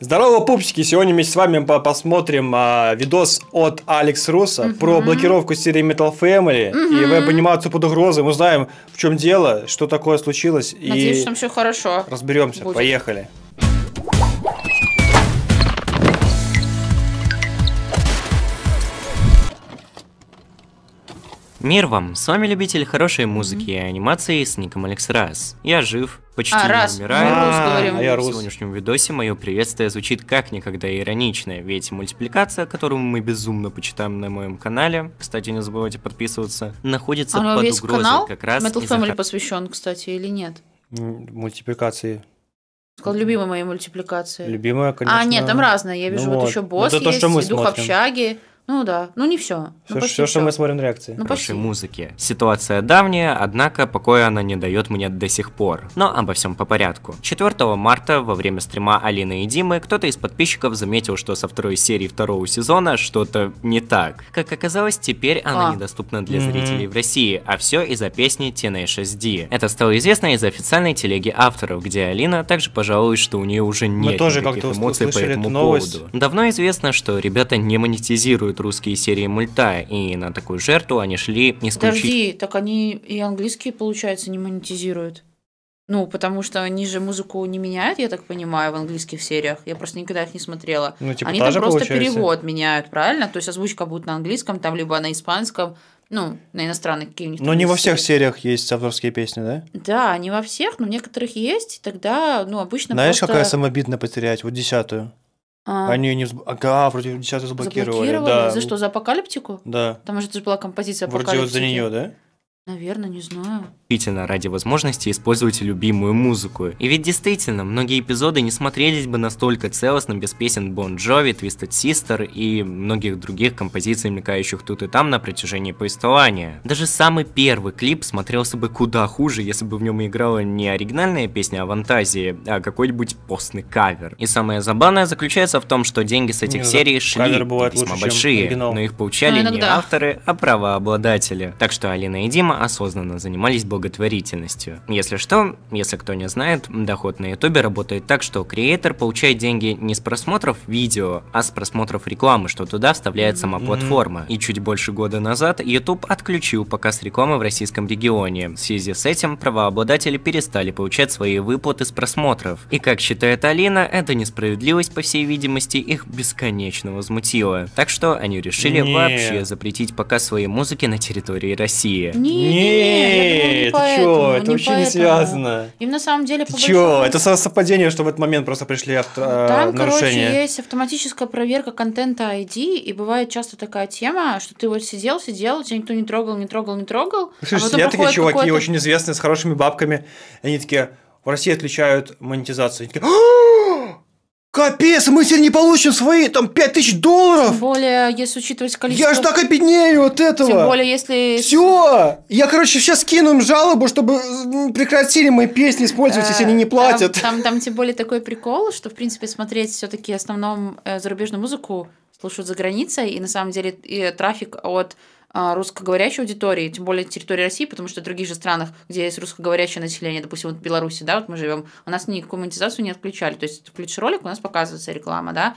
Здорово, пупсики! Сегодня мы с вами посмотрим а, видос от Алекс Руса uh-huh. про блокировку серии Metal Family uh-huh. и веб-анимацию под угрозой. Мы знаем, в чем дело, что такое случилось. Надеюсь, и там все хорошо. Разберемся. Будет. Поехали. Мир вам! С вами любитель хорошей музыки и анимации с ником Алекс Раз. Я жив, почти а, не раз. умираю. А, а я рус. В сегодняшнем видосе мое приветствие звучит как никогда иронично, ведь мультипликация, которую мы безумно почитаем на моем канале, кстати, не забывайте подписываться, находится Оно под весь угрозой канал? как раз. Metal Family за... посвящен, кстати, или нет? Мультипликации. Сказал, любимая моя мультипликация. Любимая, конечно. А, нет, там разное. Я ну вижу, ну, вот, вот еще ну, босс вот это есть, то, что мы дух смотрим. общаги. Ну да, ну не все. Все, ну, все, все. что мы смотрим реакции. Ну, Хорошей музыки. Ситуация давняя, однако покоя она не дает мне до сих пор. Но обо всем по порядку. 4 марта во время стрима Алины и Димы кто-то из подписчиков заметил, что со второй серии второго сезона что-то не так. Как оказалось, теперь она а. недоступна для mm-hmm. зрителей в России, а все из-за песни Teenage SD. Это стало известно из официальной телеги авторов, где Алина также пожалует, что у нее уже нет мы тоже никаких эмоций по этому поводу. Давно известно, что ребята не монетизируют копируют русские серии мульта, и на такую жертву они шли исключительно... Подожди, так они и английские, получается, не монетизируют? Ну, потому что они же музыку не меняют, я так понимаю, в английских сериях. Я просто никогда их не смотрела. Ну, типа, они там просто получается. перевод меняют, правильно? То есть озвучка будет на английском, там либо на испанском, ну, на иностранных какие нибудь Но не во всех сериях есть авторские песни, да? Да, не во всех, но в некоторых есть. Тогда, ну, обычно Знаешь, просто... какая самобитно потерять? Вот десятую. А... Они не взб... ага, вроде десятую заблокировали. Заблокировали? Да. За что, за апокалиптику? Да. Там же была композиция апокалиптики. Вроде вот за нее, да? Наверное, не знаю. Действительно, ради возможности используйте любимую музыку. И ведь действительно, многие эпизоды не смотрелись бы настолько целостно без песен Бон Джови, Twisted Sister и многих других композиций, мелькающих тут и там на протяжении повествования. Даже самый первый клип смотрелся бы куда хуже, если бы в нем играла не оригинальная песня о фантазии, а какой-нибудь постный кавер. И самое забавное заключается в том, что деньги с этих не, ну, серий шли весьма лучше, большие, но их получали а, не авторы, а правообладатели. Так что Алина и Дима осознанно занимались благотворительностью. Если что, если кто не знает, доход на ютубе работает так, что креатор получает деньги не с просмотров видео, а с просмотров рекламы, что туда вставляет сама платформа. И чуть больше года назад YouTube отключил показ рекламы в российском регионе. В связи с этим правообладатели перестали получать свои выплаты с просмотров. И как считает Алина, эта несправедливость, по всей видимости, их бесконечно возмутила. Так что они решили Нет. вообще запретить показ своей музыки на территории России. Нет. Нет, это что, ну, это вообще не связано. Им на самом деле по Чё, это совпадение, что в этот момент просто пришли нарушения. Э, там, короче, есть автоматическая проверка контента ID, и бывает часто такая тема, что ты вот сидел, сидел, тебя никто не трогал, не трогал, не трогал. А Слушай, сидят такие чуваки очень известные, с хорошими бабками, они такие, в России отличают монетизацию. Они такие, Капец, мы теперь не получим свои там 5000 долларов. Тем более, если учитывать количество... Я ж так обеднею от этого. Тем более, если... Все! Я, короче, сейчас кину им жалобу, чтобы прекратили мои песни использовать, если э, они не платят. Там, там, там тем более такой прикол, что, в принципе, смотреть все таки в основном э, зарубежную музыку слушают за границей, и на самом деле и трафик от а, русскоговорящей аудитории, тем более территории России, потому что в других же странах, где есть русскоговорящее население, допустим, вот в Беларуси, да, вот мы живем, у нас никакую монетизацию не отключали, то есть включишь ролик, у нас показывается реклама, да,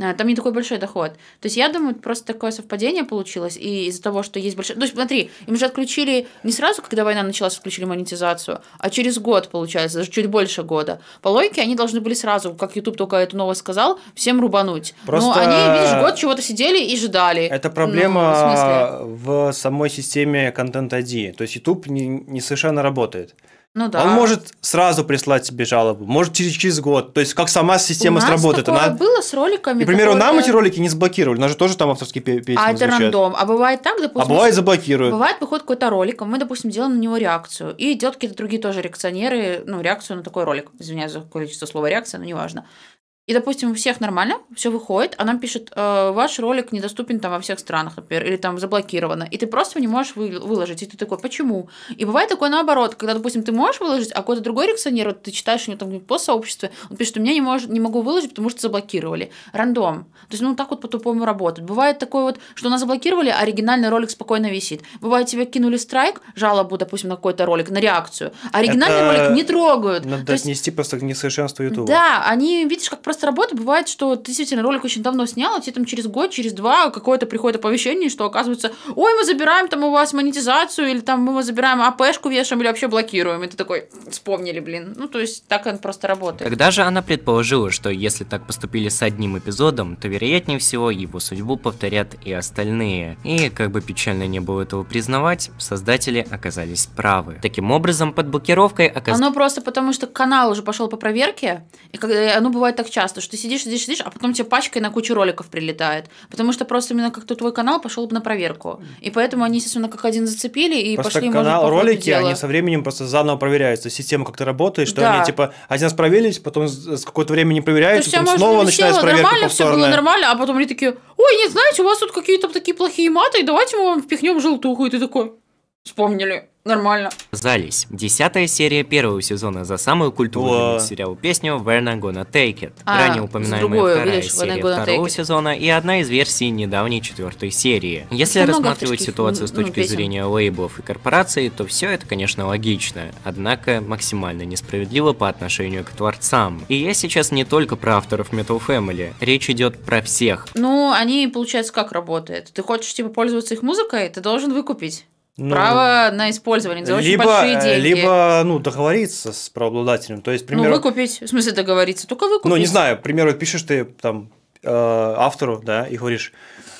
а, там не такой большой доход. То есть я думаю, просто такое совпадение получилось, и из-за того, что есть большой... То есть смотри, им же отключили не сразу, когда война началась, отключили монетизацию, а через год, получается, даже чуть больше года. По логике они должны были сразу, как YouTube только эту новость сказал, всем рубануть. Просто... Но они, видишь, год чего-то сидели и ждали. Это проблема ну, в, в самой системе контент-ID. То есть YouTube не, не совершенно работает. Ну, да. Он может сразу прислать тебе жалобу, может через, через год. То есть, как сама система у нас сработает. Такое она... было с роликами. Например, у нам эти ролики не заблокировали, у нас же тоже там авторские песни А это звучат. рандом. А бывает так, а допустим... А бывает заблокируют. Бывает, выходит какой-то ролик, а мы, допустим, делаем на него реакцию. И идет какие-то другие тоже реакционеры, ну, реакцию на такой ролик. Извиняюсь за количество слова реакция, но неважно. И, допустим, у всех нормально, все выходит, а нам пишет, э, ваш ролик недоступен там во всех странах, например, или там заблокировано, и ты просто не можешь вы, выложить, и ты такой, почему? И бывает такое наоборот, когда, допустим, ты можешь выложить, а какой-то другой рекционер, вот ты читаешь у него там по сообществу, он пишет, что меня не, мож, не могу выложить, потому что заблокировали. Рандом. То есть, ну, так вот по-тупому работает. Бывает такое вот, что нас заблокировали, а оригинальный ролик спокойно висит. Бывает, тебе кинули страйк, жалобу, допустим, на какой-то ролик, на реакцию, а оригинальный Это... ролик не трогают. Надо То есть... просто к несовершенству YouTube. Да, они, видишь, как просто с работа бывает, что ты действительно ролик очень давно снял, а тебе там через год, через два какое-то приходит оповещение, что оказывается, ой, мы забираем там у вас монетизацию, или там мы забираем АПшку вешаем, или вообще блокируем. И ты такой, вспомнили, блин. Ну, то есть так он просто работает. Тогда же она предположила, что если так поступили с одним эпизодом, то вероятнее всего его судьбу повторят и остальные. И как бы печально не было этого признавать, создатели оказались правы. Таким образом, под блокировкой оказалось... Оно просто потому, что канал уже пошел по проверке, и когда, оно бывает так часто часто, что ты сидишь, сидишь, сидишь, а потом тебе пачкой на кучу роликов прилетает. Потому что просто именно как-то твой канал пошел бы на проверку. И поэтому они, естественно, как один зацепили и просто пошли, канал, может, ролики, дела. они со временем просто заново проверяются. Система, как то работает, что да. они типа один раз проверились, потом с какое-то время не проверяются, потом снова начинается проверка нормально, повторная. все было нормально, а потом они такие, ой, не знаете, у вас тут какие-то такие плохие маты, давайте мы вам впихнем желтуху. И ты такой, Вспомнили. Нормально. Зались. Десятая серия первого сезона за самую культурную О. сериал песню We're not gonna take it. А, Ранее упоминаемая другую, вторая видишь, серия второго сезона и одна из версий недавней четвертой серии. Если Очень рассматривать ситуацию с ну, точки песен. зрения лейблов и корпораций, то все это, конечно, логично, однако максимально несправедливо по отношению к творцам. И я сейчас не только про авторов Metal Family, речь идет про всех. Ну, они, получается, как работают? Ты хочешь, типа, пользоваться их музыкой, ты должен выкупить ну, право на использование за либо, очень большие э, деньги. Либо ну, договориться с правообладателем. То есть, ну, примеру, ну, выкупить. В смысле договориться? Только выкупить. Ну, не знаю, к примеру, пишешь ты там э, автору, да, и говоришь,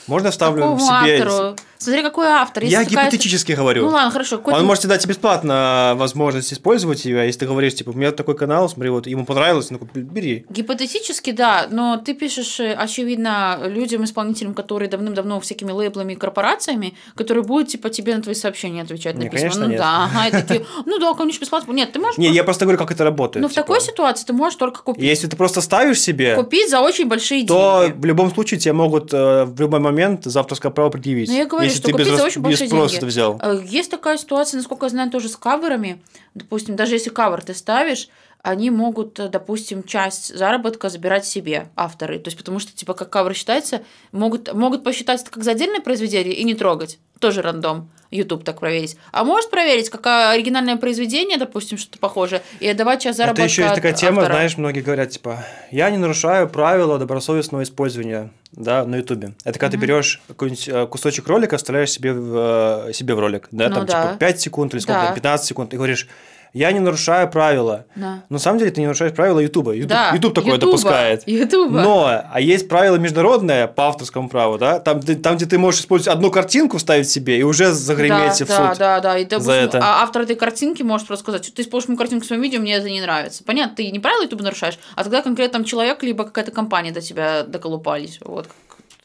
можно вставлю Какому себе... автору? Смотри, какой автор. Если я гипотетически говорю. Ну ладно, хорошо. Он может дать тебе бесплатно а, возможность использовать ее, а если ты говоришь, типа, у меня такой канал, смотри, вот ему понравилось, ну бери. Гипотетически, да, но ты пишешь, э, очевидно, людям, исполнителям, которые давным-давно всякими лейблами и корпорациями, которые будут, типа, тебе на твои сообщения отвечать на не, письма. Конечно, ну нет. да, ага, и такие, ну да, конечно, бесплатно. Нет, ты можешь... Не, я просто говорю, как это работает. Ну в типа. такой ситуации ты можешь только купить. Если ты просто ставишь себе... Купить за очень большие деньги. То в любом случае тебе могут э, в любой момент завтра авторское право предъявить. Ну я говорю, говорили, что купить без, за очень большие деньги. взял. Э, есть такая ситуация, насколько я знаю, тоже с каверами. Допустим, даже если кавер ты ставишь, они могут, э, допустим, часть заработка забирать себе авторы. То есть потому что, типа, как кавер считается, могут, могут посчитать это как за отдельное произведение и не трогать. Тоже рандом. YouTube так проверить. А может проверить, какое а, оригинальное произведение, допустим, что-то похожее, и отдавать часть заработка Это еще есть такая тема, автора. знаешь, многие говорят, типа, я не нарушаю правила добросовестного использования да, на Ютубе. Это когда mm-hmm. ты берешь какой-нибудь э, кусочек ролика, оставляешь себе в, э, себе в ролик, да, ну, там типа, да. типа 5 секунд или сколько, да. 15 секунд, и говоришь, я не нарушаю правила. Да. Но, на самом деле ты не нарушаешь правила Ютуба. YouTube, да. YouTube такое YouTube, допускает. YouTube. Но, а есть правило международное по авторскому праву, да? Там, там, где ты можешь использовать одну картинку вставить себе и уже загреметь да, в да, суд. Да, да, да. И, допустим, за это. А автор этой картинки может просто сказать, ты используешь мою картинку в своем видео, мне это не нравится. Понятно, ты не правила Ютуба нарушаешь, а тогда конкретно там человек либо какая-то компания до тебя доколупались. Вот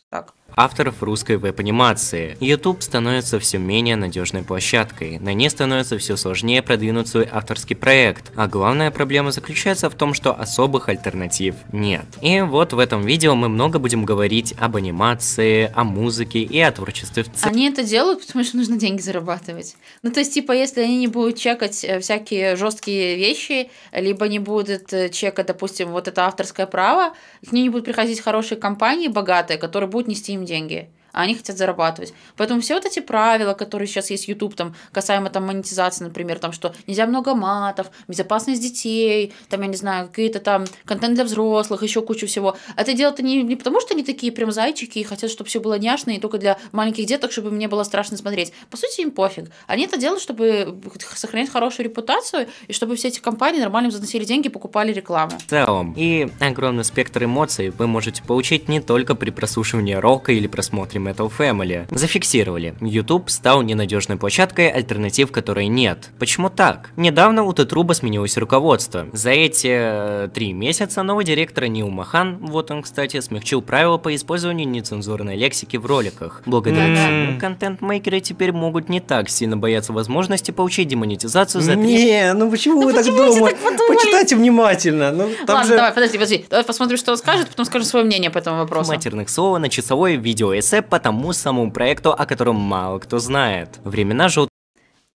так авторов русской веб-анимации. YouTube становится все менее надежной площадкой, на ней становится все сложнее продвинуть свой авторский проект, а главная проблема заключается в том, что особых альтернатив нет. И вот в этом видео мы много будем говорить об анимации, о музыке и о творчестве в целом. Они это делают, потому что нужно деньги зарабатывать. Ну то есть типа если они не будут чекать э, всякие жесткие вещи, либо не будут э, чекать, допустим, вот это авторское право, к ним не будут приходить хорошие компании, богатые, которые будут нести им समझेंगे а они хотят зарабатывать. Поэтому все вот эти правила, которые сейчас есть YouTube, там, касаемо там монетизации, например, там, что нельзя много матов, безопасность детей, там, я не знаю, какие-то там контент для взрослых, еще кучу всего. Это дело-то не, не потому, что они такие прям зайчики и хотят, чтобы все было няшно и только для маленьких деток, чтобы мне было страшно смотреть. По сути, им пофиг. Они это делают, чтобы сохранять хорошую репутацию и чтобы все эти компании нормально заносили деньги и покупали рекламу. В целом, и огромный спектр эмоций вы можете получить не только при прослушивании рока или просмотре Metal Family, зафиксировали, YouTube стал ненадежной площадкой, альтернатив которой нет. Почему так? Недавно у Тетруба сменилось руководство. За эти э, три месяца новый директор Нил Махан, вот он, кстати, смягчил правила по использованию нецензурной лексики в роликах. Благодаря чему контент-мейкеры теперь могут не так сильно бояться возможности получить демонетизацию за... Не, ну почему ну вы так думаете? Почитайте внимательно. Ну, Ладно, давай, подожди, подожди. Давай посмотрим, что он скажет, потом скажу свое мнение по этому вопросу. Матерных слова на часовое видеоэссе по тому самому проекту, о котором мало кто знает. Времена желтого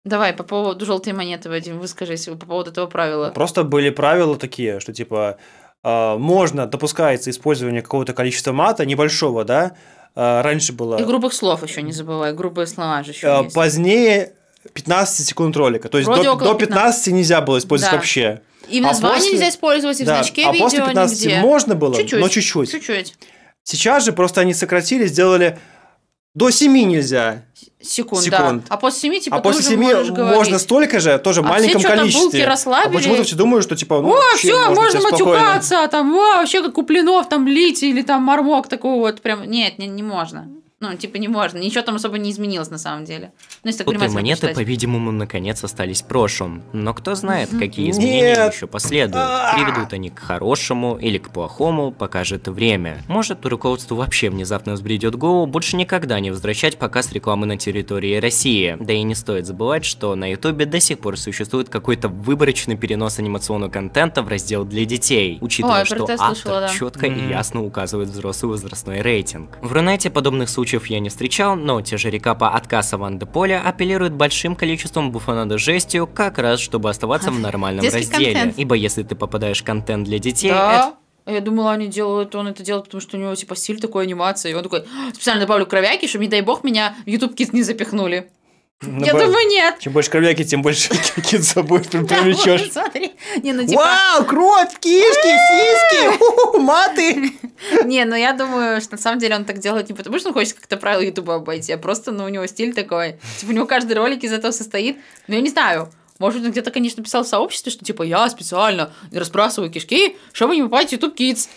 Давай, по поводу желтой монеты, Вадим, выскажись по поводу этого правила. Просто были правила такие, что типа э, можно, допускается использование какого-то количества мата, небольшого, да, э, раньше было... И грубых слов еще не забывай, грубые слова же еще э, а, есть. Позднее 15 секунд ролика, то есть до, до 15, нельзя было использовать да. вообще. И в названии а после... нельзя использовать, и в да. значке а видео после 15 нигде. можно было, чуть-чуть, но чуть-чуть. Чуть-чуть. Сейчас же просто они сократили, сделали до 7 нельзя. Секунд, секунд. Да. А после 7, типа, а после 7 можно столько же, тоже а в а маленьком все, количестве. А расслабили. А почему-то все думают, что типа, ну, О, все, можно, матюкаться, спокойно. там, вообще как Куплинов, там, Лити или там Мармок такой вот, прям, нет, не, не можно. Ну, типа не важно, ничего там особо не изменилось на самом деле. Ну, если так Путы монеты, почитать. по-видимому, наконец остались в прошлом. Но кто знает, какие изменения Нет! еще последуют. А! Приведут они к хорошему или к плохому, покажет время. Может, руководству вообще внезапно взбредет голову больше никогда не возвращать показ рекламы на территории России. Да и не стоит забывать, что на ютубе до сих пор существует какой-то выборочный перенос анимационного контента в раздел для детей, учитывая, Ой, что автор слышала, да. четко mm-hmm. и ясно указывает взрослый возрастной рейтинг. В Рунете подобных случаев случаев я не встречал, но те же Рикапа от Касса Ван де Поля апеллируют большим количеством буфонадо жестью, как раз чтобы оставаться в нормальном Детский разделе. Контент. Ибо если ты попадаешь в контент для детей, да? это... А я думала, они делают, он это делает, потому что у него типа стиль такой анимации. И он такой, «А, специально добавлю кровяки, чтобы, не дай бог, меня в YouTube Kids не запихнули я думаю, нет. Чем больше кровляки, тем больше китса будет привлечешь. Смотри. Не, ну типа... Вау, кровь, кишки, сиськи, маты. Не, ну я думаю, что на самом деле он так делает не потому, что он хочет как-то правила Ютуба обойти, а просто, ну, у него стиль такой. Типа, у него каждый ролик из этого состоит. Ну, я не знаю, может, он где-то, конечно, писал в сообществе, что типа я специально разбрасываю кишки, чтобы не попасть в YouTube Kids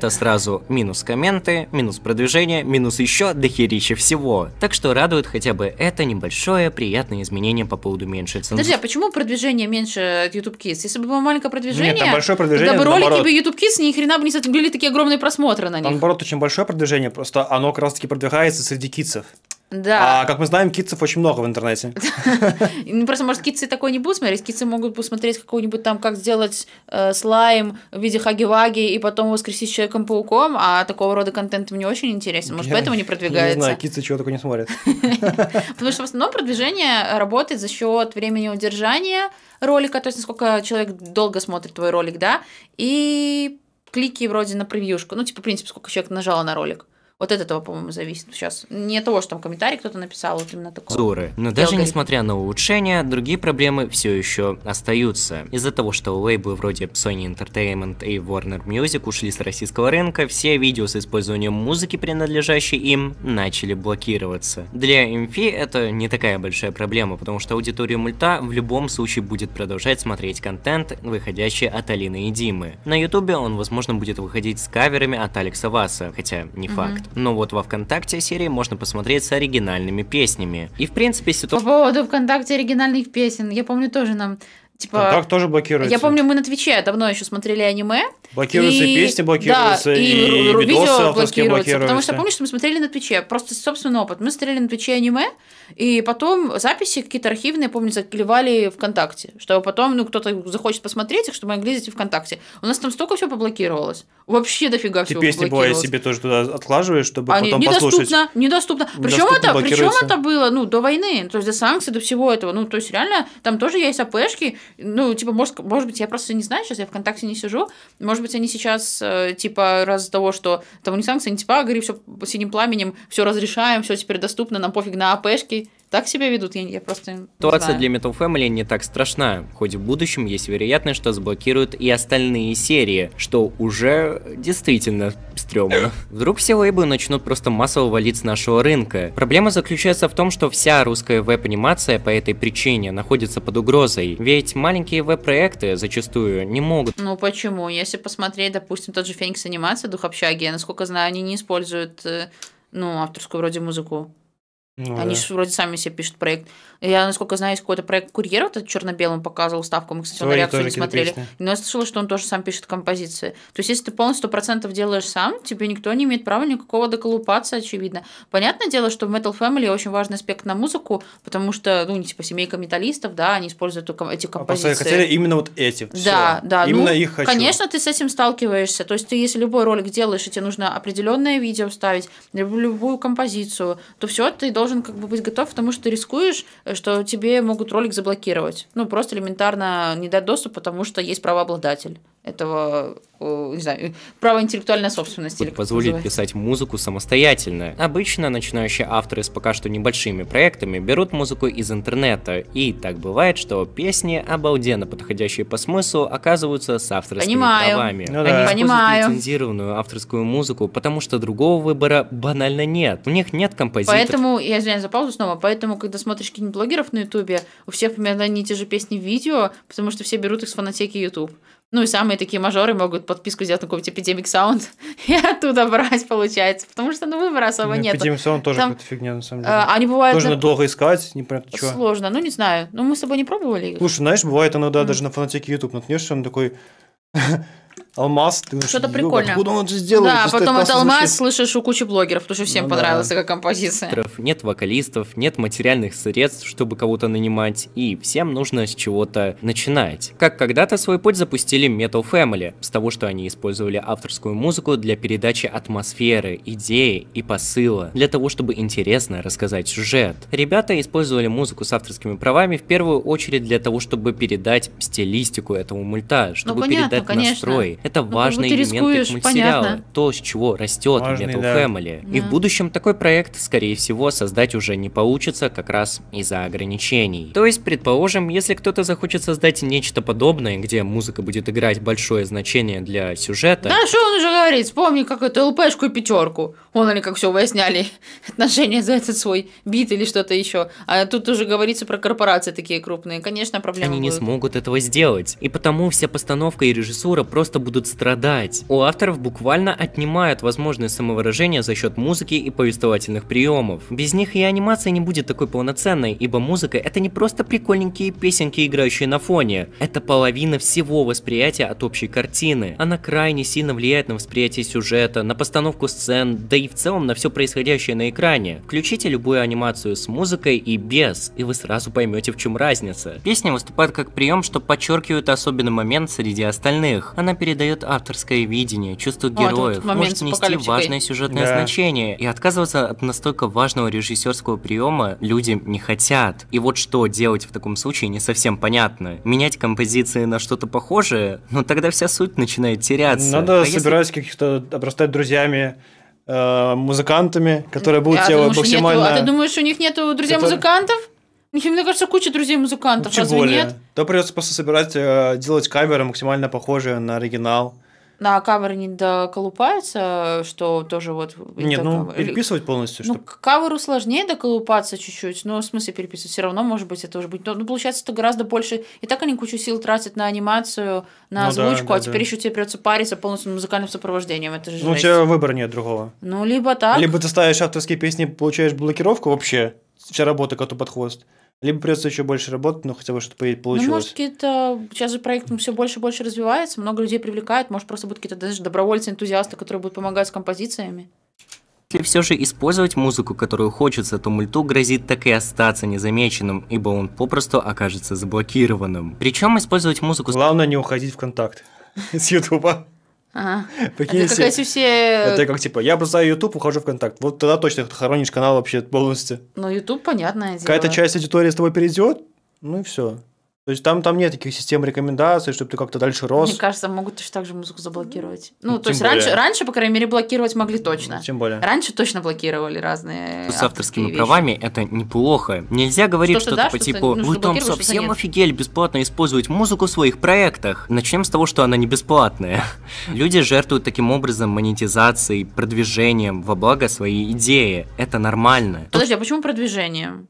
это сразу минус комменты, минус продвижение, минус еще дохерища всего. Так что радует хотя бы это небольшое приятное изменение по поводу меньше цензуры. Подожди, а почему продвижение меньше от YouTube Kids? Если бы было маленькое продвижение, Нет, там большое продвижение, тогда бы ролики наоборот. бы YouTube Kids ни хрена бы не были такие огромные просмотры на них. Там, наоборот, очень большое продвижение, просто оно как раз таки продвигается среди кидсов. Да. А как мы знаем, китцев очень много в интернете. Ну, просто, может, китцы такое не будут смотреть, китцы могут посмотреть какого-нибудь там, как сделать э, слайм в виде хаги-ваги и потом воскресить Человеком-пауком, а такого рода контент мне очень интересен. Может, поэтому не продвигается? Не знаю, китцы чего только не смотрят. Потому что в основном продвижение работает за счет времени удержания ролика, то есть насколько человек долго смотрит твой ролик, да, и клики вроде на превьюшку, ну, типа, в принципе, сколько человек нажало на ролик. Вот от этого, по-моему, зависит сейчас. Не того, что там комментарий кто-то написал, вот именно такое. Зоры. Но даже алгоритм. несмотря на улучшения, другие проблемы все еще остаются. Из-за того, что лейблы вроде Sony Entertainment и Warner Music ушли с российского рынка, все видео с использованием музыки, принадлежащей им, начали блокироваться. Для MFI это не такая большая проблема, потому что аудитория мульта в любом случае будет продолжать смотреть контент, выходящий от Алины и Димы. На ютубе он, возможно, будет выходить с каверами от Алекса Васа, хотя не факт. Но вот во ВКонтакте серии можно посмотреть с оригинальными песнями. И в принципе ситуация... По поводу ВКонтакте оригинальных песен, я помню тоже нам Типа, Контакт тоже блокируется. Я помню, мы на Твиче давно еще смотрели аниме, Блокируются и, песни, блокируются, да, и, и видео блокируются. Потому что, помнишь, что мы смотрели на Твиче, просто собственный опыт. Мы смотрели на Твиче аниме, и потом записи какие-то архивные, помню, заклевали ВКонтакте, чтобы потом, ну, кто-то захочет посмотреть их, чтобы могли зайти ВКонтакте. У нас там столько всего поблокировалось. Вообще дофига Ты всего песни, бывает, себе тоже туда откладываешь, чтобы Они потом недоступно, послушать. Недоступно, недоступно. Причем это, причем это было, ну, до войны, то есть до санкций, до всего этого. Ну, то есть реально, там тоже есть АПшки, ну, типа, может, может быть, я просто не знаю, сейчас я ВКонтакте не сижу, может может быть, они сейчас, э, типа, раз из того, что там у них санкции, они типа, а, горит все синим пламенем, все разрешаем, все теперь доступно, нам пофиг на АПшки так себя ведут, я, я просто Ситуация для Metal Family не так страшна, хоть в будущем есть вероятность, что заблокируют и остальные серии, что уже действительно стрёмно. Вдруг все лейблы начнут просто массово валить с нашего рынка. Проблема заключается в том, что вся русская веб-анимация по этой причине находится под угрозой, ведь маленькие веб-проекты зачастую не могут. Ну почему? Если посмотреть, допустим, тот же Феникс Анимация, Дух Общаги, насколько знаю, они не используют э, ну, авторскую вроде музыку. Ну, Они да. же вроде сами себе пишут проект. Я, насколько знаю, есть какой-то проект «Курьер», вот этот черно-белым показывал ставку, мы, кстати, на реакцию не смотрели. Песни. Но я слышала, что он тоже сам пишет композиции. То есть, если ты полностью процентов делаешь сам, тебе никто не имеет права никакого доколупаться, очевидно. Понятное дело, что в Metal Family очень важный аспект на музыку, потому что, ну, не типа, семейка металлистов, да, они используют только эти а композиции. А хотели именно вот эти. Все. Да, да. Ну, именно ну, их хочу. Конечно, ты с этим сталкиваешься. То есть, ты, если любой ролик делаешь, и тебе нужно определенное видео вставить, любую композицию, то все, ты должен как бы быть готов, потому что ты рискуешь э, что тебе могут ролик заблокировать. Ну, просто элементарно не дать доступ, потому что есть правообладатель этого, э, не знаю, право интеллектуальной собственности. Позволит писать музыку самостоятельно. Обычно начинающие авторы с пока что небольшими проектами берут музыку из интернета, и так бывает, что песни, обалденно подходящие по смыслу, оказываются с авторскими Понимаю. правами. Ну, да. Они Понимаю. лицензированную авторскую музыку, потому что другого выбора банально нет. У них нет композиторов. Поэтому, я извиняюсь за паузу снова, поэтому, когда смотришь каких-нибудь блогеров на ютубе, у всех примерно одни и те же песни в видео, потому что все берут их с фанатеки Ютуб. Ну и самые такие мажоры могут подписку сделать на какой-нибудь Epidemic Sound и оттуда брать, получается. Потому что, ну, выбора особо нет. Epidemic Sound тоже Там... какая-то фигня, на самом а, деле. они бывают... Тоже долго искать, непонятно чего. Сложно, ну не знаю. Ну мы с тобой не пробовали их. Слушай, знаешь, бывает иногда даже на фанатике YouTube наткнешься, он такой... алмаз. Ты Что-то прикольно. Откуда он же сделал? Да, потом это алмаз звучит. слышишь у кучи блогеров, потому что всем ну, понравилась да. такая композиция. Нет вокалистов, нет материальных средств, чтобы кого-то нанимать, и всем нужно с чего-то начинать. Как когда-то свой путь запустили Metal Family, с того, что они использовали авторскую музыку для передачи атмосферы, идеи и посыла, для того, чтобы интересно рассказать сюжет. Ребята использовали музыку с авторскими правами в первую очередь для того, чтобы передать стилистику этого мульта, ну, чтобы ну, понятно, передать конечно. настрой, это ну, важный элемент рискуешь, их мультсериала, понятно. то, с чего растет Важный, Metal да. Family. Да. И в будущем такой проект, скорее всего, создать уже не получится, как раз из-за ограничений. То есть, предположим, если кто-то захочет создать нечто подобное, где музыка будет играть большое значение для сюжета... Да что он уже говорит, вспомни как эту ЛПшку и пятерку. Он они как все выясняли отношения за этот свой бит или что-то еще. А тут уже говорится про корпорации такие крупные. Конечно, проблемы Они будут. не смогут этого сделать. И потому вся постановка и режиссура просто будут будут страдать. У авторов буквально отнимают возможность самовыражения за счет музыки и повествовательных приемов. Без них и анимация не будет такой полноценной, ибо музыка это не просто прикольненькие песенки, играющие на фоне. Это половина всего восприятия от общей картины. Она крайне сильно влияет на восприятие сюжета, на постановку сцен, да и в целом на все происходящее на экране. Включите любую анимацию с музыкой и без, и вы сразу поймете в чем разница. Песня выступает как прием, что подчеркивает особенный момент среди остальных. Она передает передает авторское видение, чувство ну, а героев, а, может нести важное сюжетное да. значение. И отказываться от настолько важного режиссерского приема люди не хотят. И вот что делать в таком случае не совсем понятно. Менять композиции на что-то похожее, но ну, тогда вся суть начинает теряться. Надо а собирать если... каких-то, обрастать друзьями, э, музыкантами, которые будут а тебя максимально... Нету, а ты думаешь, у них нету друзей-музыкантов? Мне кажется, куча друзей музыкантов, Тем разве более. нет? То придется просто собирать, э, делать каверы максимально похожие на оригинал. На каверы не доколупается, что тоже вот... Нет, ну, кавер. переписывать полностью. Ну, каверу сложнее доколупаться чуть-чуть, но в смысле переписывать все равно, может быть, это уже будет... Ну, получается, это гораздо больше... И так они кучу сил тратят на анимацию, на ну, озвучку, да, да, а теперь да. еще тебе придется париться полностью музыкальным сопровождением, это же Ну, жесть. у тебя выбора нет другого. Ну, либо так... Либо ты ставишь авторские песни, получаешь блокировку вообще, вся работа коту под хвост. Либо придется еще больше работать, но хотя бы что-то получилось. Ну, может, какие-то... Сейчас же проект все больше и больше развивается, много людей привлекает. Может, просто будут какие-то даже добровольцы-энтузиасты, которые будут помогать с композициями. Если все же использовать музыку, которую хочется, то мульту грозит так и остаться незамеченным, ибо он попросту окажется заблокированным. Причем использовать музыку... Главное не уходить в контакт с Ютуба. Ага. Такие это все. все... Это как типа, я бросаю YouTube, ухожу в контакт. Вот тогда точно хоронишь канал вообще полностью. Ну, YouTube, понятное дело. Какая-то часть аудитории с тобой перейдет, ну и все. То есть там, там нет таких систем рекомендаций, чтобы ты как-то дальше рос. Мне кажется, могут точно так же музыку заблокировать. Ну, ну то есть раньше, раньше, по крайней мере, блокировать могли точно. тем более. Раньше точно блокировали разные. С авторскими вещи. правами это неплохо. Нельзя говорить что-то, что да, по типу вы там совсем офигели бесплатно использовать музыку в своих проектах. Начнем с того, что она не бесплатная. Люди жертвуют таким образом монетизацией, продвижением во благо своей идеи. Это нормально. Подожди, а почему продвижением?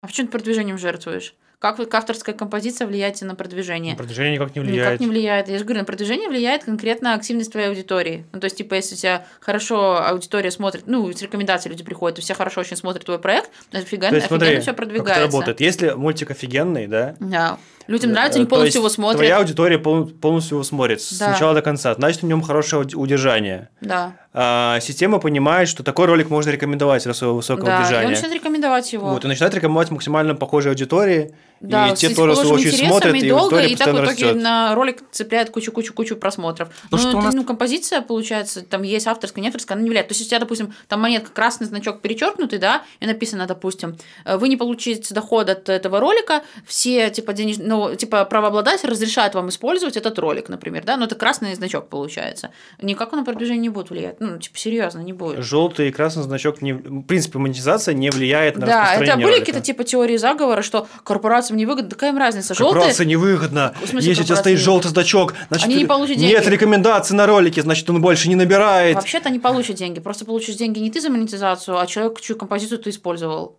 А почему ты продвижением жертвуешь? Как, как авторская композиция влияет на продвижение? На продвижение никак не влияет. Никак не влияет. Я же говорю, на продвижение влияет конкретно активность твоей аудитории. Ну, то есть, типа, если у тебя хорошо аудитория смотрит, ну, с рекомендаций люди приходят, у всех хорошо очень смотрят твой проект, офигенно, то есть, офигенно все продвигается. Как это работает. Если мультик офигенный, да, да. Людям э, нравится, они э, полностью его смотрят. Твоя аудитория полностью его смотрит да. с до конца. Значит, в нем хорошее удержание. Да. А, система понимает, что такой ролик можно рекомендовать раз своего высокого да, удержания. Да, начинает рекомендовать его. Вот, и начинает рекомендовать максимально похожей аудитории. Да, и те тоже его очень смотрят, и, и долго, и так в итоге растет. на ролик цепляет кучу-кучу-кучу просмотров. Ну, ну, нас... ну, композиция, получается, там есть авторская, не авторская, она не влияет. То есть, у тебя, допустим, там монетка, красный значок перечеркнутый, да, и написано, допустим, вы не получите доход от этого ролика, все, типа, денежные ну, типа, правообладатель разрешает вам использовать этот ролик, например, да, но это красный значок получается. Никак он на продвижение не будет влиять, ну, типа, серьезно, не будет. Желтый и красный значок, не, в принципе, монетизация не влияет на Да, это были какие-то, типа, теории заговора, что корпорациям невыгодно, какая им разница. Корпорация Желтые... невыгодно. смысле, Если у тебя стоит желтый значок, значит, они не получат деньги. нет рекомендаций на ролике, значит, он больше не набирает. Вообще-то они получат деньги, просто получишь деньги не ты за монетизацию, а человек, чью композицию ты использовал.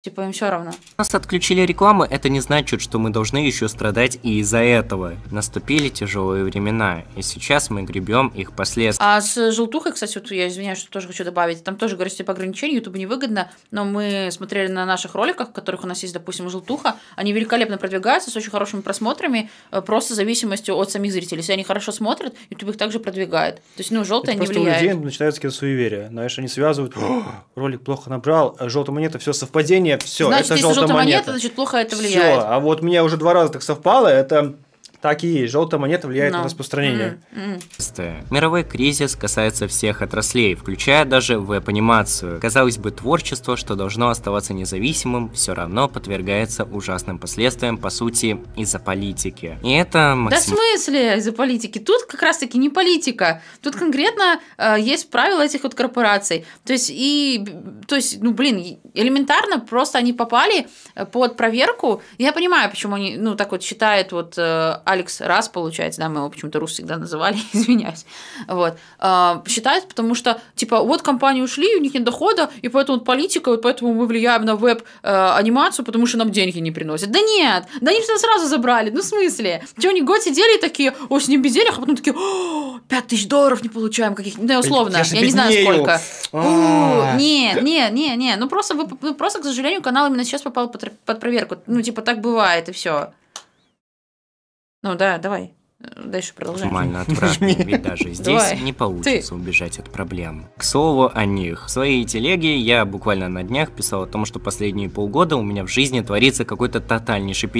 Типа им все равно. Нас отключили рекламы, это не значит, что мы должны еще страдать и из-за этого. Наступили тяжелые времена, и сейчас мы гребем их последствия. А с желтухой, кстати, вот я извиняюсь, что тоже хочу добавить. Там тоже говорится типа ограничений, Ютубу невыгодно, но мы смотрели на наших роликах, в которых у нас есть, допустим, желтуха, они великолепно продвигаются с очень хорошими просмотрами, э, просто зависимостью от самих зрителей. Если они хорошо смотрят, YouTube их также продвигает. То есть, ну, желтая не просто влияет. у людей начинаются какие-то суеверия. Знаешь, они связывают, ролик плохо набрал, а желтая монета, все совпадение, мне все, значит, это желтая монета. монета. Значит, плохо это влияет. Все, а вот у меня уже два раза так совпало, это так и есть. Желтая монета влияет no. на распространение. Мировой кризис касается всех отраслей, включая даже веб-анимацию. Казалось бы, творчество, что должно оставаться независимым, все равно подвергается ужасным последствиям, по сути, из-за политики. И это максим... Да в смысле из-за политики? Тут как раз-таки не политика. Тут конкретно э, есть правила этих вот корпораций. То есть, и, то есть, ну, блин, элементарно просто они попали э, под проверку. Я понимаю, почему они, ну, так вот считают вот э, Алекс Раз, получается, да, мы его почему-то Рус всегда называли, извиняюсь, вот, а, считает, потому что, типа, вот компании ушли, у них нет дохода, и поэтому политика, вот поэтому мы влияем на веб-анимацию, э, потому что нам деньги не приносят. Да нет, да они все сразу забрали, ну в смысле? Чего они год сидели такие, о, с ним безделях, а потом такие, пять тысяч долларов не получаем каких-нибудь, ну, условно, я, я не знаю сколько. Не, а. не, не, не, ну просто, вы, ну, просто, к сожалению, канал именно сейчас попал под, под проверку, ну, типа, так бывает, и все. Ну да, давай. Дальше продолжаем. Максимально отвратно, ведь даже здесь Давай. не получится убежать от проблем. К слову о них. В своей телеге я буквально на днях писал о том, что последние полгода у меня в жизни творится какой-то тотальнейший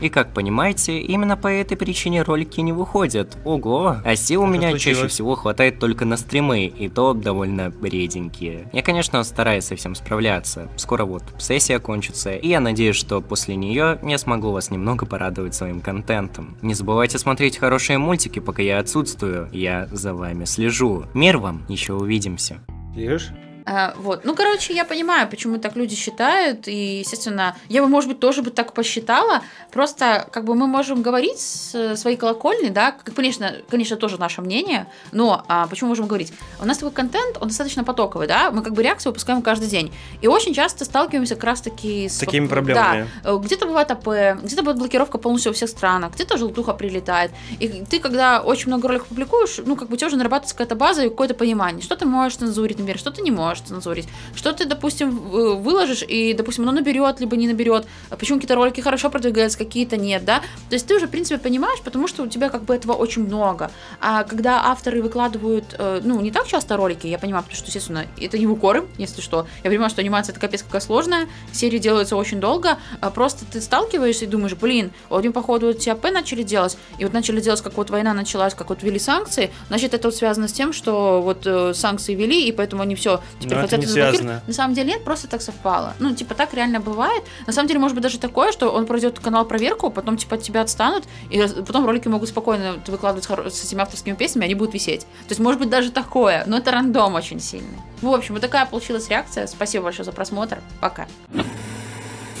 и как понимаете, именно по этой причине ролики не выходят. Ого! А сил у меня случилось? чаще всего хватает только на стримы, и то довольно бреденькие. Я, конечно, стараюсь со всем справляться. Скоро вот сессия кончится, и я надеюсь, что после нее я смогу вас немного порадовать своим контентом. Не забывайте смотреть хорошие мультики, пока я отсутствую. Я за вами слежу. Мир вам, еще увидимся. Лежь? А, вот. Ну, короче, я понимаю, почему так люди считают, и, естественно, я бы, может быть, тоже бы так посчитала, просто, как бы, мы можем говорить с своей колокольни, да, конечно, конечно, тоже наше мнение, но а, почему можем говорить? У нас такой контент, он достаточно потоковый, да, мы как бы реакцию выпускаем каждый день, и очень часто сталкиваемся как раз-таки с... Такими проблемами. Да, где-то бывает АП, где-то бывает блокировка полностью во всех странах, где-то желтуха прилетает, и ты, когда очень много роликов публикуешь, ну, как бы, у тебя уже нарабатывается какая-то база и какое-то понимание, что ты можешь цензурить, например, что ты не можешь, можешь цензурить. Что ты, допустим, э, выложишь, и, допустим, оно наберет, либо не наберет, а почему какие-то ролики хорошо продвигаются, какие-то нет, да? То есть ты уже, в принципе, понимаешь, потому что у тебя как бы этого очень много. А когда авторы выкладывают, э, ну, не так часто ролики, я понимаю, потому что, естественно, это не в укоры, если что. Я понимаю, что анимация это капец какая сложная, серии делаются очень долго, а просто ты сталкиваешься и думаешь, блин, вот им, походу, вот ТАП начали делать, и вот начали делать, как вот война началась, как вот ввели санкции, значит, это вот связано с тем, что вот э, санкции ввели, и поэтому они все, типа, некоторых ну, Но вот это этот связано. На самом деле нет, просто так совпало. Ну, типа, так реально бывает. На самом деле, может быть, даже такое, что он пройдет канал проверку, потом, типа, от тебя отстанут, и потом ролики могут спокойно выкладывать с этими авторскими песнями, они будут висеть. То есть, может быть, даже такое, но это рандом очень сильный. В общем, вот такая получилась реакция. Спасибо большое за просмотр. Пока.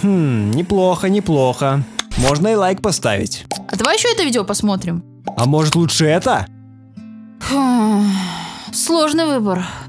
Хм, неплохо, неплохо. Можно и лайк поставить. А давай еще это видео посмотрим. А может лучше это? Хм, сложный выбор.